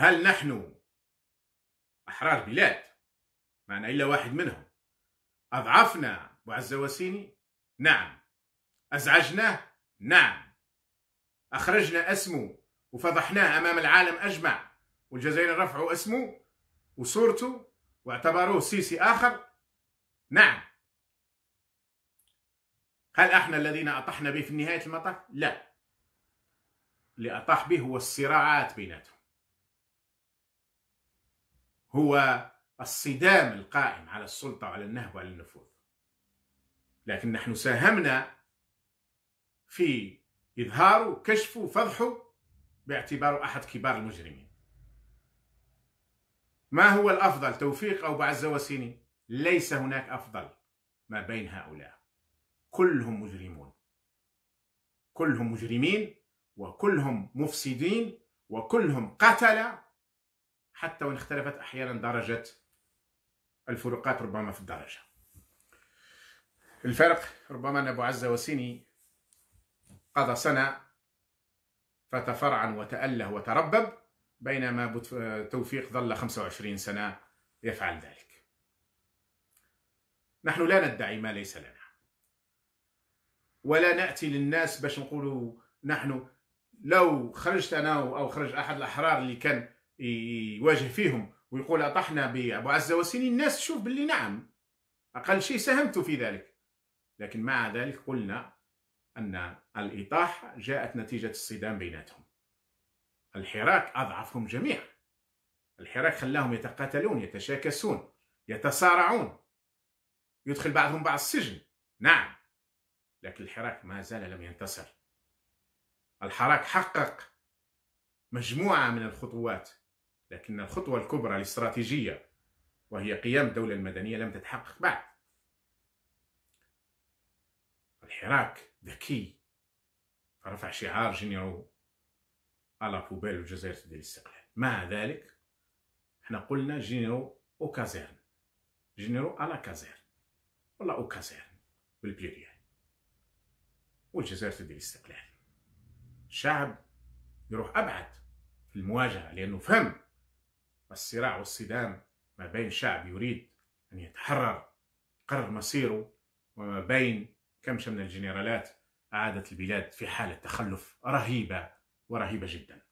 هل نحن أحرار بلاد معنا إلا واحد منهم أضعفنا وسيني نعم أزعجناه نعم أخرجنا اسمه وفضحناه أمام العالم أجمع والجزائر رفعوا اسمه وصورته واعتبروه سيسي آخر نعم هل احنا الذين اطحنا به في نهايه المطاف؟ لا. اللي اطاح به هو الصراعات بيناتهم. هو الصدام القائم على السلطة وعلى النهب وعلى النفوذ لكن نحن ساهمنا في إظهاره وكشفه وفضحه باعتباره أحد كبار المجرمين ما هو الأفضل توفيق أو بعز وسيني ليس هناك أفضل ما بين هؤلاء كلهم مجرمون كلهم مجرمين وكلهم مفسدين وكلهم قتلة حتى وإن اختلفت أحيانا درجة الفروقات ربما في الدرجة الفرق ربما أن أبو عزة وسيني قضى سنة فتفرعن وتأله وتربب بينما توفيق ظل 25 سنة يفعل ذلك نحن لا ندعي ما ليس لنا ولا نأتي للناس باش نقولوا نحن لو خرجت أنا أو خرج أحد الأحرار اللي كان يواجه فيهم ويقول اطحنا بابو عزه وسيني الناس تشوف باللي نعم اقل شيء ساهمت في ذلك لكن مع ذلك قلنا ان الاطاحه جاءت نتيجه الصدام بيناتهم الحراك اضعفهم جميعا الحراك خلاهم يتقاتلون يتشاكسون يتصارعون يدخل بعضهم بعض السجن نعم لكن الحراك ما زال لم ينتصر الحراك حقق مجموعه من الخطوات لكن الخطوة الكبرى الاستراتيجية وهي قيام الدولة المدنية لم تتحقق بعد الحراك ذكي فرفع شعار جنرو على بوبيل الجزائر الاستقلال مع ذلك احنا قلنا جينيرو او كازيرن جنرو على كازيرن ولا او كازيرن بالبلوريال والجزائر ديال الاستقلال الشعب يروح ابعد في المواجهه لانه فهم والصراع والصدام ما بين شعب يريد أن يتحرر قرر مصيره وما بين كمشة من الجنرالات أعادت البلاد في حالة تخلف رهيبة ورهيبة جداً